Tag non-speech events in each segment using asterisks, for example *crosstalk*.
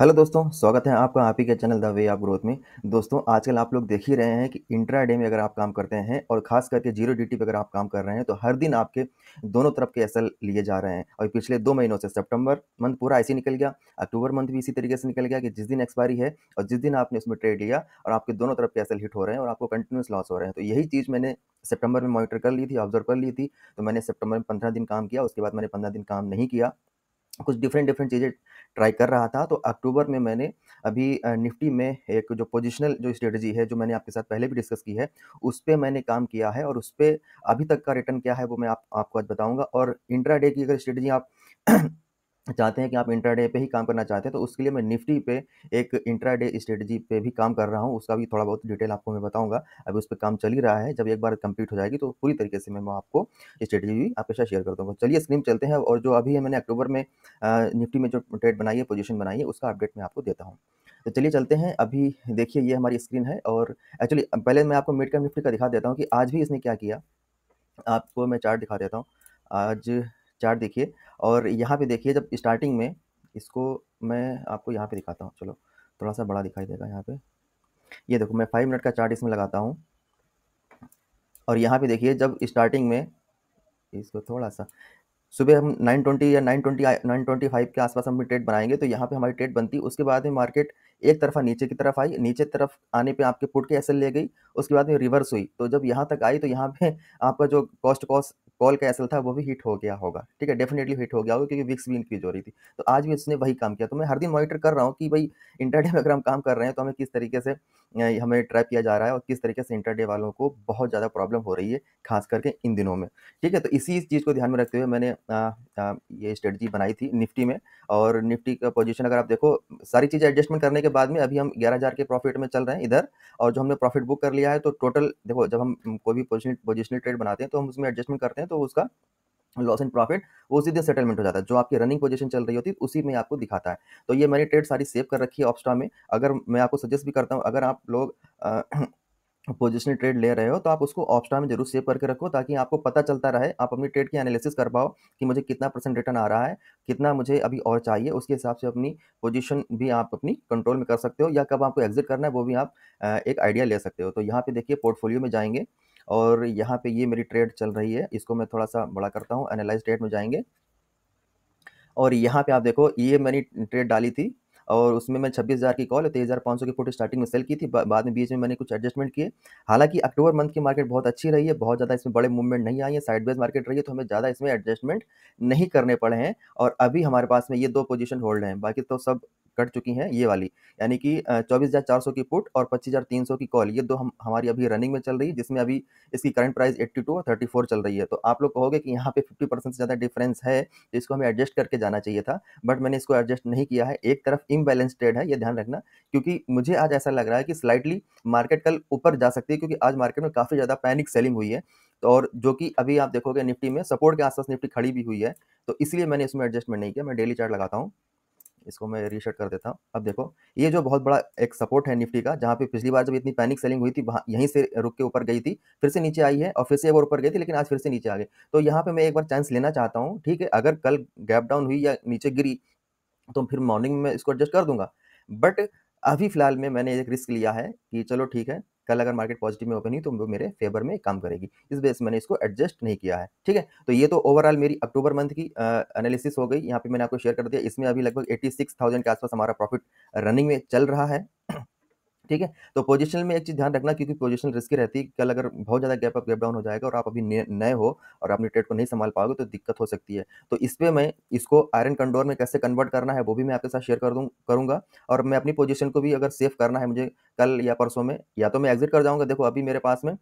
hello दोस्तों स्वागत है आपका आप ही के channel the way of growth में दोस्तों आजकल आप लोग देख ही रहे हैं कि इंट्रा डे में अगर आप काम करते हैं और खास करके जीरो डी पर अगर आप काम कर रहे हैं तो हर दिन आपके दोनों तरफ के एसल लिए जा रहे हैं और पिछले दो महीनों से सितंबर मंथ पूरा ऐसे निकल गया अक्टूबर मंथ भी इसी तरीके से निकल गया कि जिस दिन एक्सपायरी है और जिस दिन आपने उसमें ट्रेड लिया और आपके दोनों तरफ के एसएल हिट हो रहे हैं और आपको कंटिन्यूस लॉस हो रहे हैं तो यही चीज़ मैंने सेप्टेम्बर में मॉनिटर कर ली थी ऑब्जर्व कर ली थी तो मैंने सेप्टेम्बर में पंद्रह दिन काम किया उसके बाद मैंने पंद्रह दिन काम नहीं किया कुछ डिफरेंट डिफरेंट चीज़ें ट्राई कर रहा था तो अक्टूबर में मैंने अभी निफ्टी में एक जो पोजिशनल जो स्ट्रेटजी है जो मैंने आपके साथ पहले भी डिस्कस की है उस पर मैंने काम किया है और उस पर अभी तक का रिटर्न क्या है वो मैं आप, आपको आज बताऊँगा और इंट्रा डे की अगर स्ट्रेटजी आप चाहते हैं कि आप इंट्राडे पे ही काम करना चाहते हैं तो उसके लिए मैं निफ्टी पे एक इंट्राडे स्ट्रेटजी पे भी काम कर रहा हूँ उसका भी थोड़ा बहुत डिटेल आपको मैं बताऊँगा अभी उस पर काम चल ही रहा है जब एक बार कंप्लीट हो जाएगी तो पूरी तरीके से मैं आपको स्ट्रेटजी भी आपके साथ शेयर कर दूँगा चलिए स्क्रीन चलते हैं और जो अभी है मैंने अक्टूबर में निफ्टी में जो ट्रेड बनाई है पोजिशन बनाई है उसका अपडेट मैं आपको देता हूँ तो चलिए चलते हैं अभी देखिए ये हमारी स्क्रीन है और एक्चुअली पहले मैं आपको मिड कैम निफ्टी का दिखा देता हूँ कि आज भी इसने क्या किया आपको मैं चार्ट दिखा देता हूँ आज चार्ट देखिए और यहाँ पे देखिए जब स्टार्टिंग में इसको मैं आपको यहाँ पे दिखाता हूँ चलो थोड़ा सा बड़ा दिखाई देगा यहाँ पे ये देखो मैं फाइव मिनट का चार्ट इसमें लगाता हूँ और यहाँ पे देखिए जब स्टार्टिंग में इसको थोड़ा सा सुबह हम 920 या 920 925 के आसपास हम ट्रेड बनाएंगे तो यहाँ पे हमारी ट्रेड बनती उसके बाद में मार्केट एक तरफा नीचे की तरफ आई नीचे तरफ आने पे आपके पुट के एसएल ले गई उसके बाद में रिवर्स हुई तो जब यहाँ तक आई तो यहाँ पे आपका जो कॉस्ट कॉस्ट कॉल का एसल था वो भी हिट हो गया होगा ठीक है डेफिनेटली हिट हो गया होगा क्योंकि विक्स भी इंक्रीज हो रही थी तो आज भी उसने वही काम किया तो मैं हर दिन मॉनिटर कर रहा हूँ कि भाई इंटरनेट में अगर हम काम कर रहे हैं तो हमें किस तरीके से हमें ट्रैप किया जा रहा है और किस तरीके से इंटरडे वालों को बहुत ज़्यादा प्रॉब्लम हो रही है खास करके इन दिनों में ठीक है तो इसी चीज़ को ध्यान में रखते हुए मैंने आ, आ, ये स्ट्रेटजी बनाई थी निफ्टी में और निफ्टी का पोजीशन अगर आप देखो सारी चीज़ें एडजस्टमेंट करने के बाद में अभी हम ग्यारह के प्रॉफिट में चल रहे हैं इधर और जो हमने प्रॉफिट बुक कर लिया है तो टोटल देखो जब हम कोई भी पोजिशन पोजिशनल ट्रेड बनाते हैं तो हम उसमें एडजस्टमेंट करते हैं तो उसका लॉस एंड प्रॉफिट वो सीधे सेटलमेंट हो जाता है जो आपकी रनिंग पोजीशन चल रही होती है उसी में आपको दिखाता है तो ये मैंने ट्रेड सारी सेव कर रखी है ऑप्स्टा में अगर मैं आपको सजेस्ट भी करता हूँ अगर आप लोग पोजिशनल ट्रेड *clears throat* ले रहे हो तो आप उसको ऑप्स्टा में जरूर सेव करके रखो ताकि आपको पता चलता रहे आप अपनी ट्रेड की एनालिसिस कर पाओ कि मुझे कितना परसेंट रिटर्न आ रहा है कितना मुझे अभी और चाहिए उसके हिसाब से अपनी पोजिशन भी आप अपनी कंट्रोल में कर सकते हो या कब आपको एग्जिट करना है वो भी आप एक आइडिया ले सकते हो तो यहाँ पे देखिए पोर्टफोलियो में जाएंगे और यहाँ पे ये मेरी ट्रेड चल रही है इसको मैं थोड़ा सा बड़ा करता हूँ एनालाइज ट्रेड में जाएंगे और यहाँ पे आप देखो ये मैंने ट्रेड डाली थी और उसमें मैं छब्बीस हज़ार की कॉल और तेईस हज़ार पाँच सौ की फुट स्टार्टिंग में सेल की थी बाद में बीच में मैंने कुछ एडजस्टमेंट किए हालांकि अक्टूबर मंथ की मार्केट बहुत अच्छी रही है बहुत ज़्यादा इसमें बड़े मूवमेंट नहीं आए हैं साइडवेज मार्केट रही है तो हमें ज़्यादा इसमें एडजस्टमेंट नहीं करने पड़े हैं और अभी हमारे पास में ये दो पोजिशन होल्ड हैं बाकी तो सब कट चुकी हैं ये वाली यानी कि चौबीस की पुट और पच्चीस की कॉल ये दो हम हमारी अभी रनिंग में चल रही है जिसमें अभी इसकी करंट प्राइस 82 और 34 चल रही है तो आप लोग कहोगे कि यहाँ पे 50 परसेंट से ज़्यादा डिफरेंस है तो इसको हमें एडजस्ट करके जाना चाहिए था बट मैंने इसको एडजस्ट नहीं किया है एक तरफ इम्बैलेंस ट्रेड है ये ध्यान रखना क्योंकि मुझे आज ऐसा लग रहा है कि स्लाइटली मार्केट कल ऊपर जा सकती है क्योंकि आज मार्केट में काफ़ी ज़्यादा पैनिक सेलिंग हुई है तो और जो कि अभी आप देखोगे निफ्टी में सपोर्ट के आसपास निफ्टी खड़ी भी हुई है तो इसलिए मैंने इसमें एडजस्टमेंट नहीं किया मैं डेली चार्ट लगाता हूँ इसको मैं रीशेट कर देता हूँ अब देखो ये जो बहुत बड़ा एक सपोर्ट है निफ्टी का जहाँ पे पिछली बार जब इतनी पैनिक सेलिंग हुई थी वहाँ यहीं से रुक के ऊपर गई थी फिर से नीचे आई है और फिर से एक बार ऊपर गई थी लेकिन आज फिर से नीचे आ गए तो यहाँ पे मैं एक बार चांस लेना चाहता हूँ ठीक है अगर कल गैप डाउन हुई या नीचे गिरी तो फिर मॉर्निंग में इसको एडजस्ट कर दूंगा बट अभी फिलहाल में मैंने एक रिस्क लिया है कि चलो ठीक है कल अगर मार्केट पॉजिटिव में ओपन हुई तो वो मेरे फेवर में काम करेगी इस वजह से मैंने इसको एडजस्ट नहीं किया है ठीक है तो ये तो ओवरऑल मेरी अक्टूबर मंथ की एनालिसिस हो गई यहाँ पे मैंने आपको शेयर कर दिया इसमें अभी लगभग एट्टी थाउजेंड के आसपास हमारा प्रॉफिट रनिंग में चल रहा है ठीक है तो पोजिशनल में एक चीज़ ध्यान रखना क्योंकि पोजिशनल रिस्की रहती है कल अगर बहुत ज़्यादा गैप अप गैप डाउन हो जाएगा और आप अभी नए हो और अपनी ट्रेड को नहीं संभाल पाओगे तो दिक्कत हो सकती है तो इस पर मैं इसको आयरन कंडोर में कैसे कन्वर्ट करना है वो भी मैं आपके साथ शेयर कर दूँ करूंगा और मैं अपनी पोजिशन को भी अगर सेफ करना है मुझे कल या परसों में या तो मैं एग्जिट कर जाऊंगा देखो अभी मेरे पास में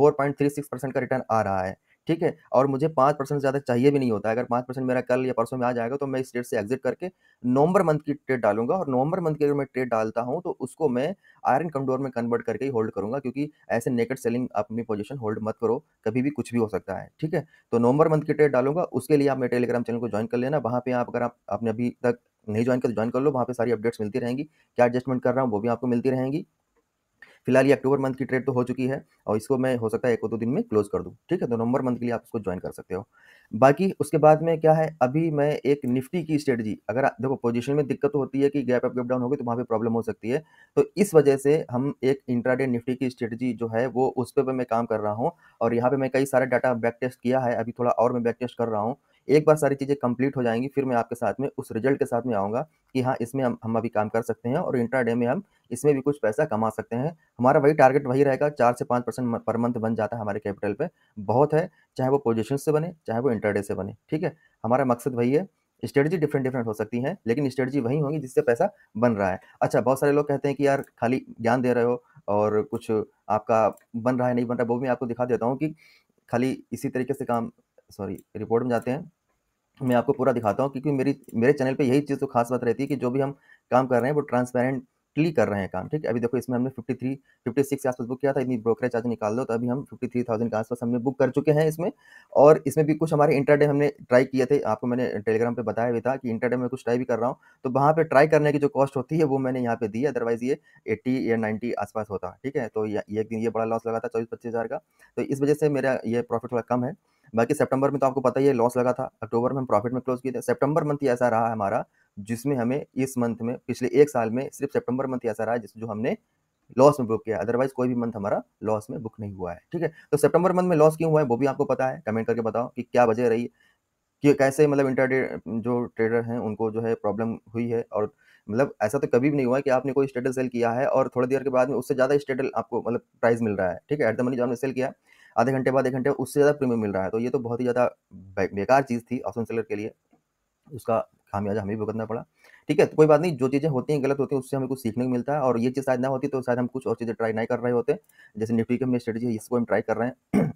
4.36 परसेंट का रिटर्न आ रहा है ठीक है और मुझे पाँच परसेंट ज़्यादा चाहिए भी नहीं होता है अगर पाँच परसेंट मेरा कल या परसों में आ जाएगा तो मैं इस ट्रेड से एग्जिट करके नवंबर मंथ की ट्रेड डालूंगा और नवंबर मंथ की अगर मैं ट्रेड डालता हूँ तो उसको मैं आयरन कंडोर में कन्वर्ट करके ही होल्ड करूँगा क्योंकि ऐसे नेकेट सेलिंग अपनी पोजिशन होल्ड मत करो कभी भी कुछ भी हो सकता है ठीक है तो नवंबर मंथ की ट्रेड डालूंगा उसके लिए आप मेरे टेलीग्राम चैनल को ज्वाइन कर लेना वहाँ पर आप अगर आप आपने अभी तक नहीं ज्वाइन कर तो ज्वाइन कर लो वहाँ पे सारी अपडेट्स मिलती रहेंगी क्या एडजस्टमेंट कर रहा हूँ वो भी आपको मिलती रहेंगी फिलहाल ये अक्टूबर मंथ की ट्रेड तो हो चुकी है और इसको मैं हो सकता है एक दो दिन में क्लोज कर दूँ ठीक है तो नवंबर मंथ के लिए आप इसको ज्वाइन कर सकते हो बाकी उसके बाद में क्या है अभी मैं एक निफ्टी की स्ट्रेटजी अगर देखो पोजीशन में दिक्कत तो होती है कि गैप अप गैप डाउन होगी तो वहाँ पे प्रॉब्लम हो सकती है तो इस वजह से हम एक इंट्राडे निफ्टी की स्ट्रेटजी जो है वो उस पर मैं काम कर रहा हूँ और यहाँ पे मैं कई सारे डाटा बैक टेस्ट किया है अभी थोड़ा और मैं बैक टेस्ट कर रहा हूँ एक बार सारी चीज़ें कंप्लीट हो जाएंगी फिर मैं आपके साथ में उस रिजल्ट के साथ में आऊँगा कि हाँ इसमें हम हम अभी काम कर सकते हैं और इंट्राडे में हम इसमें भी कुछ पैसा कमा सकते हैं हमारा वही टारगेट वही रहेगा चार से पाँच परसेंट पर मंथ बन जाता है हमारे कैपिटल पर बहुत है चाहे वो पोजिशन से बने चाहे वो इंटर से बने ठीक है हमारा मकसद वही है स्ट्रेटजी डिफरेंट डिफरेंट हो सकती है लेकिन स्ट्रेटजी वही होंगी जिससे पैसा बन रहा है अच्छा बहुत सारे लोग कहते हैं कि यार खाली ज्ञान दे रहे हो और कुछ आपका बन रहा है नहीं बन रहा है वो भी मैं आपको दिखा देता हूँ कि खाली इसी तरीके से काम सॉरी रिपोर्ट में जाते हैं मैं आपको पूरा दिखाता हूँ क्योंकि मेरी मेरे चैनल पे यही चीज़ तो खास बात रहती है कि जो भी हम काम कर रहे हैं वो ट्रांसपेरेंटली कर रहे हैं काम ठीक है अभी देखो इसमें हमने 53, 56 के आसपास बुक किया था इतनी ब्रोकरेज चार्ज निकाल दो तो अभी हम 53,000 के आसपास हमने बुक कर चुके हैं इसमें और इसमें भी कुछ हमारे इंटरडे हमने ट्राई किए थे आपको मैंने टेलीग्राम पर बताया भी था कि इंटरडे में कुछ ट्राई भी कर रहा हूँ तो वहाँ पर ट्राई करने की जो कॉस्ट होती है वो मैंने यहाँ पे दी है अदरवाइज़ ये एट्टी या नाइन्टी आसपास होता ठीक है तो ये एक दिन ये बड़ा लॉस लगा था चौबीस पच्चीस का तो इस वजह से मेरा ये प्रॉफिट थोड़ा कम है बाकी सितंबर में तो आपको पता ही है लॉस लगा था अक्टूबर में हम प्रॉफिट में क्लोज किए थे सितंबर मंथ ही ऐसा रहा हमारा जिसमें हमें इस मंथ में पिछले एक साल में सिर्फ सितंबर मंथ ही ऐसा रहा है जिसमें जो हमने लॉस में बुक किया अदरवाइज कोई भी मंथ हमारा लॉस में बुक नहीं हुआ है ठीक है तो सेप्टेम्बर मंथ में लॉस क्यों हुआ है वो भी आपको पता है कमेंट करके बताओ कि क्या वजह रही कि कैसे मतलब इंटरडे जो ट्रेडर हैं उनको जो है प्रॉब्लम हुई है और मतलब ऐसा तो कभी भी नहीं हुआ है कि आपने कोई स्टेटल सेल किया है और थोड़ी देर के बाद में उससे ज़्यादा स्टेटल आपको मतलब प्राइस मिल रहा है ठीक है एट द मनी जो आपने सेल किया आधे घंटे बाद एक घंटे उससे ज़्यादा प्रीमियम मिल रहा है तो ये तो बहुत ही ज़्यादा बेकार चीज़ थी ऑप्शन सेलर के लिए उसका खामियाजा हमें भुगतना पड़ा ठीक है तो कोई बात नहीं जो चीज़ें होती हैं गलत होती हैं उससे हमें कुछ सीखने को मिलता है और ये चीज़ शायद ना होती तो शायद हम कुछ और चीज़ें ट्राई नहीं कर रहे होते जैसे निफ्टी की हमने स्ट्रेटेजी है इसको हम ट्राई कर रहे हैं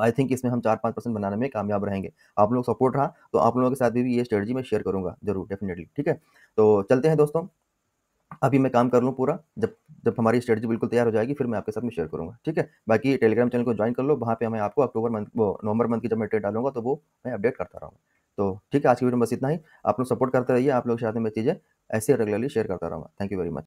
आई *clears throat* थिंक इसमें हम चार पाँच परसेंट बनाने में कामयाब रहेंगे आप लोग सपोर्ट रहा तो आप लोगों के साथ भी, भी ये स्ट्रेटजी मैं शेयर करूँगा जरूर डेफिनेटली ठीक है तो चलते हैं दोस्तों अभी मैं काम कर लूँ पूरा जब जब हमारी स्ट्रेटजी बिल्कुल तैयार हो जाएगी फिर मैं आपके साथ में शेयर करूँगा ठीक है बाकी टेलीग्राम चैनल को ज्वाइन कर लो वहाँ पे मैं आपको अक्टूबर मंथ वो नवंबर मंथ की जब मैं डेट डालूंगा तो वो मैं अपडेट करता रहूँगा तो ठीक है आज की वीडियो में बस इतना ही आप लोग सपोर्ट करते रहिए आप लोग शायद में चीज़ें ऐसे रेगुलरली शेयर करता रहूँगा थैंक यू वेरी मच